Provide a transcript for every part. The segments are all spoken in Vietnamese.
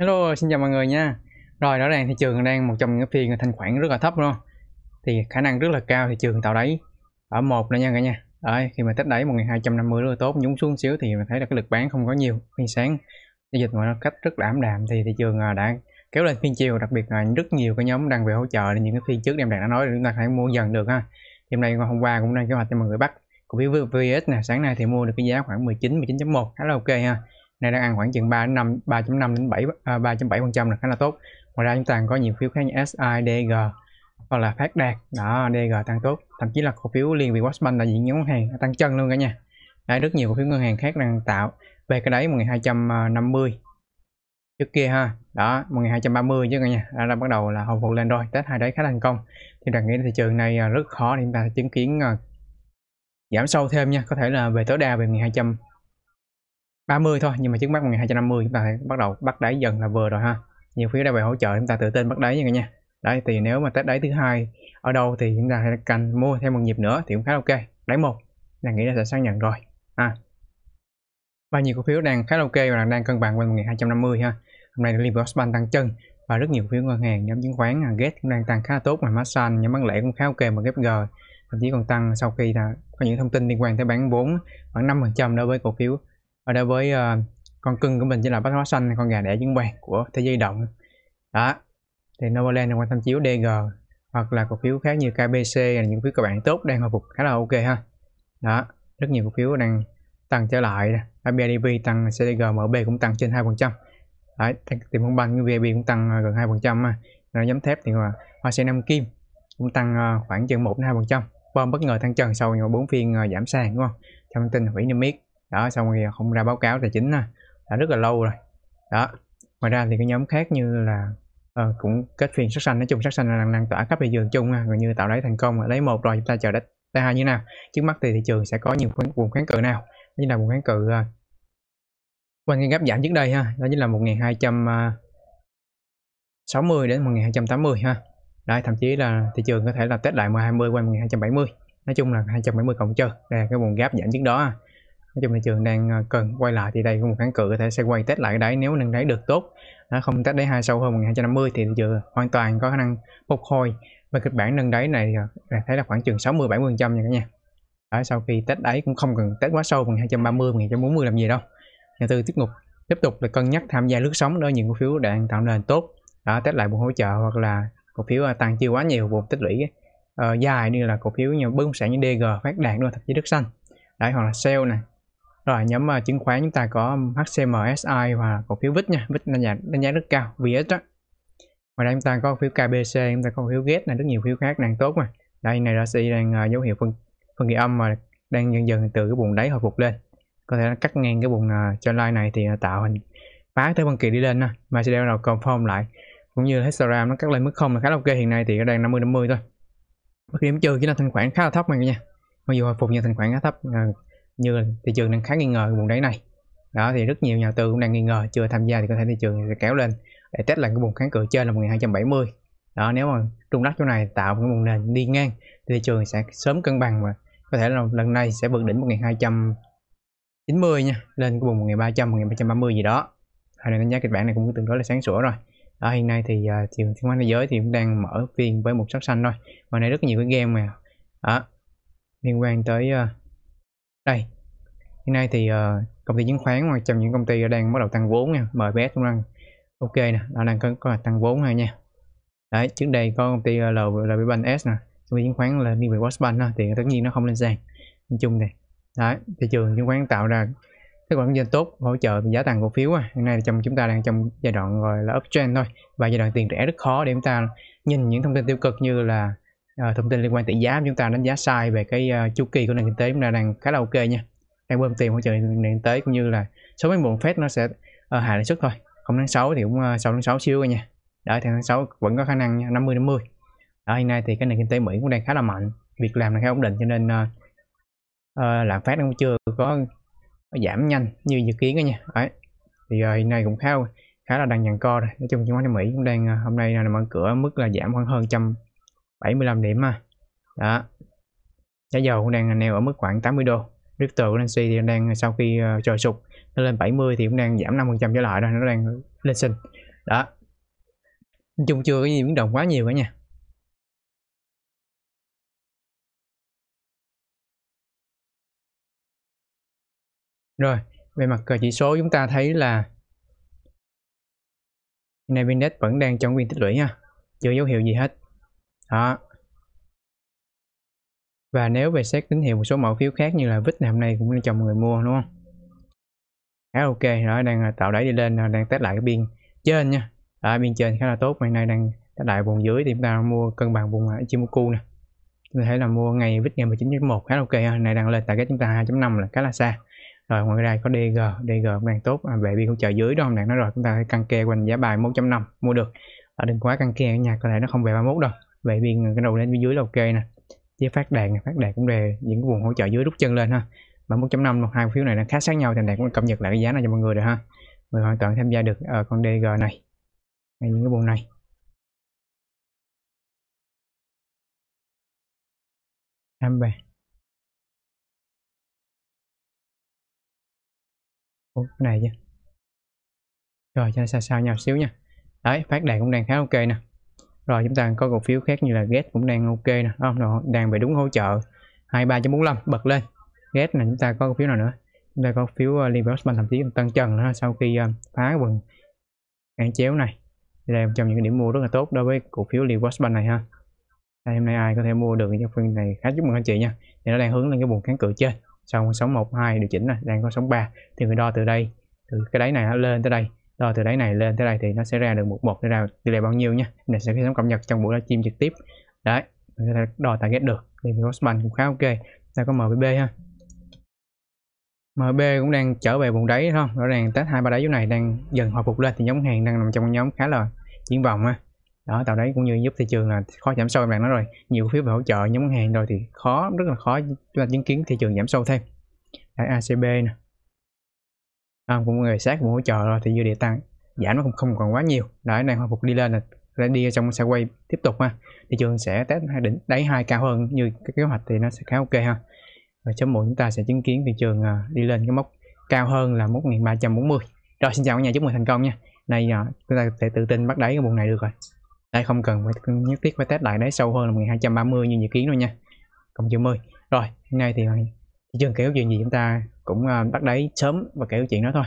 Hello, xin chào mọi người nha. Rồi, rõ ràng thị trường đang một trong những phiên thanh khoản rất là thấp luôn. Thì khả năng rất là cao thị trường tạo đáy ở một nữa nha cả nha Đấy, khi mà test đáy 1250 rất là tốt, nhúng xuống xíu thì mình thấy là cái lực bán không có nhiều. Phiên sáng giao dịch nó cách rất là ảm đạm thì thị trường à, đã kéo lên phiên chiều, đặc biệt là rất nhiều cái nhóm đang về hỗ trợ nên những cái phiên trước em đạt đã nói là chúng ta hãy mua dần được ha. Thì hôm nay hôm qua cũng đang kế hoạch cho mọi người bắt cổ phiếu VS nè, sáng nay thì mua được cái giá khoảng 19 19.1 khá là ok ha nay đang ăn khoảng chừng 3 5 3.5 đến 7 3.7% à, là khá là tốt ngoài ra chúng ta có nhiều phiếu khác như SIDG hoặc là phát đạt đó DG tăng tốt thậm chí là cổ phiếu liên Việt Westbank là diễn nhóm hàng tăng chân luôn cả nha đấy rất nhiều cổ phiếu ngân hàng khác đang tạo về cái đấy 1250 trước kia ha đó 1230 chứ cả nha, đã, đã bắt đầu là hồi phục lên rồi test hai đấy khá thành công thì đặc nghĩ thị trường này à, rất khó để chúng ta chứng kiến à, giảm sâu thêm nha có thể là về tối đa về 1200 30 thôi nhưng mà trước mắt 1250 chúng ta phải bắt đầu bắt đáy dần là vừa rồi ha nhiều phiếu đã về hỗ trợ chúng ta tự tin bắt đáy nha nha đấy thì nếu mà test đáy thứ hai ở đâu thì chúng ta cần mua thêm một nhịp nữa thì cũng khá ok đáy một là nghĩ là sẽ xác nhận rồi à và nhiều cổ phiếu đang khá ok và đang cân bằng quanh 1250 ha hôm nay Liberbank tăng chân và rất nhiều phiếu ngân hàng nhóm chứng khoán Gate cũng đang tăng khá tốt mà Masan nhóm bán lẻ cũng khá ok mà GFG thậm chí còn tăng sau khi là có những thông tin liên quan tới bán vốn khoảng 5% đối với cổ phiếu ở đây với uh, con cưng của mình chính là bách hóa xanh con gà đẻ trứng vàng của thế giới động đó thì Novaland đang quan tâm chiếu DG hoặc là cổ phiếu khác như KBC là những phiếu cơ bản tốt đang hồi phục khá là ok ha đó rất nhiều cổ phiếu đang tăng trở lại BIDV tăng CDG MB cũng tăng trên 2% Đấy, tiền phong banh VIB cũng tăng ờ, gần 2% rồi nhóm thép thì ờ, hoa sen năm kim cũng tăng khoảng chừng 1 2% bom bất ngờ tăng trần sau bốn phiên giảm sàn đúng không trong tin hủy niêm yết đó xong rồi không ra báo cáo tài chính ha. đã rất là lâu rồi đó ngoài ra thì cái nhóm khác như là uh, cũng kết phiên sắc xanh nói chung sắc xanh đang, đang tỏa khắp thị trường chung ha. À, gần như tạo đáy thành công lấy một rồi chúng ta chờ đất ta hai như nào trước mắt thì thị trường sẽ có nhiều vùng kháng cự nào như là vùng kháng cự uh, quanh cái gap giảm trước đây ha đó chính là 1260 ờ, đến 1280 ha đấy thậm chí là thị trường có thể là test lại 120 qua 1270 nói chung là 270 cộng trừ đây là cái vùng gap giảm trước đó à nói chung thị trường đang ờ, cần quay lại thì đây cũng một kháng cự có thể sẽ quay test lại đáy nếu nâng đáy được tốt nó không test đáy hai sâu hơn 1250 thì thị trường hoàn toàn có khả năng phục hồi và kịch bản nâng đáy này ờ, thấy là khoảng chừng 60 70 trăm nha cả nhà Đấy, sau khi test đáy cũng không cần test quá sâu bằng 230, 1240 làm gì đâu nhà tư tiếp tục tiếp tục là cân nhắc tham gia lướt sóng đối những cổ phiếu đang tạo nền tốt đó test lại vùng hỗ trợ hoặc là cổ phiếu ờ, tăng chưa quá nhiều vùng tích lũy uh, dài như là cổ phiếu như bất động sản như DG phát đạt luôn thậm chí đất xanh đấy hoặc là sale này rồi nhóm uh, chứng khoán chúng ta có HCMSI và cổ phiếu VIX nha, VIX đánh giá, đánh giá rất cao, VS đó. Ngoài ra chúng ta có cổ phiếu KBC, chúng ta có cổ phiếu GET này, rất nhiều phiếu khác đang tốt mà. Đây này RSI đang uh, dấu hiệu phân phân kỳ âm mà đang dần dần từ cái vùng đáy hồi phục lên. Có thể cắt ngang cái vùng uh, ờ, cho line này thì uh, tạo hình phá tới phân kỳ đi lên nè. Mà sẽ đeo đầu confirm lại cũng như histogram nó cắt lên mức không là khá là ok hiện nay thì nó đang 50 50 thôi. Bất điểm trừ chỉ là thanh khoản khá là thấp mà nha. Mặc dù hồi phục nhưng thanh khoản khá thấp uh, như là thị trường đang khá nghi ngờ vùng đáy này đó thì rất nhiều nhà tư cũng đang nghi ngờ chưa tham gia thì có thể thị trường sẽ kéo lên để test lại cái vùng kháng cự trên là 1270 đó nếu mà trung lắc chỗ này tạo cái vùng nền đi ngang thì thị trường sẽ sớm cân bằng và có thể là lần này sẽ vượt đỉnh 1290 nha lên cái vùng 1300 1330 gì đó hay là đánh giá kịch bản này cũng tương đối là sáng sủa rồi ở hiện nay thì uh, thị trường chứng khoán thế giới thì cũng đang mở phiên với một sắc xanh thôi và này rất nhiều cái game mà đó, liên quan tới uh, đây, hiện nay thì uh, công ty chứng khoán ngoài trong những công ty đang bắt đầu tăng vốn nha, bé cũng đang ok nè, nó đang có, có tăng vốn hay nha. Đấy, trước đây có công ty là ờ, LB Bank S nè, công ty chứng khoán là Miền Westbank thì tất nhiên nó không lên sàn. Nói chung này. Đấy, thị trường chứng khoán tạo ra kết quả kinh doanh tốt hỗ trợ giá tăng cổ phiếu à. hiện nay trong chúng ta đang trong giai đoạn gọi là uptrend thôi và giai đoạn tiền rẻ rất khó để chúng ta nhìn những thông tin tiêu cực như là Ờ, thông tin liên quan tỷ giá chúng ta đánh giá sai về cái uh, chu kỳ của nền kinh tế chúng ta đang khá là ok nha đang bơm tiền hỗ trợ nền kinh tế cũng như là số mấy muộn phép nó sẽ uh, hạ lãi suất thôi không tháng 6 thì cũng uh, sau tháng 6 xíu rồi nha đó tháng 6 vẫn có khả năng 50 50 ở hiện nay thì cái nền kinh tế Mỹ cũng đang khá là mạnh việc làm đang khá ổn định cho nên uh, uh, lạm phát cũng chưa có giảm nhanh như dự kiến đó nha Đấy. thì uh, hiện nay cũng khá khá là đang nhận co rồi nói chung chứng khoán Mỹ cũng đang uh, hôm nay là mở cửa mức là giảm khoảng hơn trăm 75 điểm mà đó giá dầu cũng đang neo ở mức khoảng 80 đô Ripple của Nancy thì đang sau khi uh, ờ, sụp nó lên 70 thì cũng đang giảm 5% trở lại rồi nó đang lên sinh đó nói chung chưa có gì biến động quá nhiều cả nha rồi về mặt ờ, chỉ số chúng ta thấy là nay index vẫn đang trong nguyên tích lũy nha, chưa dấu hiệu gì hết đó và nếu về xét tín hiệu một số mẫu phiếu khác như là vít ngày hôm nay cũng đang chồng người mua đúng không khá ok đó đang à, tạo đáy đi lên à, đang test lại cái biên trên nha ở à, biên trên khá là tốt hôm nay đang test lại vùng dưới thì chúng ta mua cân bằng vùng Ichimoku nè có thể là mua ngày vít ngày 19.1 khá là ok ha. này đang lên tại cái chúng ta 2.5 là khá là xa rồi ngoài ra có DG DG cũng đang tốt à, về biên hỗ trợ dưới đó hôm nay nó rồi chúng ta căng kê quanh giá bài 1.5 mua được ở đừng quá căng kê ở nhà có thể nó không về 31 đâu vậy viên cái đầu lên bên dưới là ok nè với phát đạn phát đạn cũng đề những cái vùng hỗ trợ dưới rút chân lên ha mà 1.5 một hai phiếu này nó khá sát nhau thành đạt cũng cập nhật lại cái giá này cho mọi người rồi ha người hoàn toàn tham gia được ở ờ, con DG này hay những cái vùng này em về Ủa, cái này chứ rồi cho sao xa nhau xíu nha đấy phát đạn cũng đang khá ok nè rồi chúng ta có cổ phiếu khác như là get cũng đang ok nè không nó đang về đúng hỗ trợ 23.45 bật lên get là chúng ta có cổ phiếu nào nữa chúng ta có phiếu ờ, Liveros Bank thậm chí tăng trần nữa sau khi ờ, phá quần hạn chéo này đây là trong những điểm mua rất là tốt đối với cổ phiếu Liveros Bank này ha đây, hôm nay ai có thể mua được những phiên này khá chúc mừng anh chị nha thì nó đang hướng lên cái vùng kháng cự trên sau sóng một hai điều chỉnh này đang có sóng 3 thì người đo từ đây từ cái đáy này lên tới đây rồi từ đáy này lên tới đây thì nó sẽ ra được một bột để ra tỷ lệ bao nhiêu nha mình sẽ cập nhật trong buổi livestream trực tiếp đấy mình có đo target được thì Rossmann cũng khá ok ta có MBB ha MB cũng đang trở về vùng đáy không rõ ràng test hai ba đáy chỗ này đang dần hồi phục lên thì nhóm hàng đang nằm trong nhóm khá là triển vòng ha đó tạo đáy cũng như giúp thị trường là khó giảm sâu em bạn nói rồi nhiều phiếu về hỗ trợ nhóm hàng rồi thì khó rất là khó chúng ta chứng kiến thị trường giảm sâu thêm Đấy, ACB này không cũng người sát cũng hỗ trợ rồi thì dư địa tăng giảm nó cũng không còn quá nhiều đấy này hồi phục đi lên rồi đi trong sẽ quay tiếp tục ha thị trường sẽ test hai đỉnh đáy hai cao hơn như cái kế hoạch thì nó sẽ khá ok ha và chấm mũi chúng ta sẽ chứng kiến thị trường à, đi lên cái mốc cao hơn là 1340 rồi xin chào cả nhà chúc mừng thành công nha này à, chúng ta sẽ tự tin bắt đáy cái vùng này được rồi đây không cần phải nhất thiết phải test lại đáy sâu hơn là 1230 như dự kiến rồi nha cộng chữ 10 rồi hôm nay thì à, thị trường kiểu chuyện gì chúng ta cũng ờ, bắt đáy sớm và kể chuyện đó thôi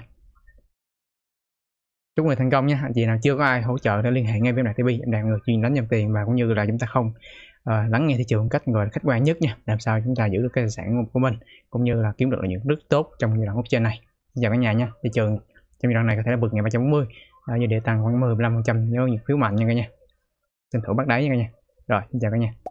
chúc mừng thành công nha anh chị nào chưa có ai hỗ trợ thì liên hệ ngay với đạt tv em đạt người chuyên đánh dòng tiền và cũng như là chúng ta không uh, lắng nghe thị trường cách gọi khách quan nhất nha làm sao chúng ta giữ được cái tài sản của mình cũng như là kiếm được những rất tốt trong giai đoạn hút trên này Xin chào cả nhà nha thị trường trong giai đoạn này có thể là vượt ngày 340 uh, như để tăng khoảng 15 phần trăm nếu những phiếu mạnh nha cả nhà xin thủ bắt đáy nha cả nhà rồi xin chào cả nhà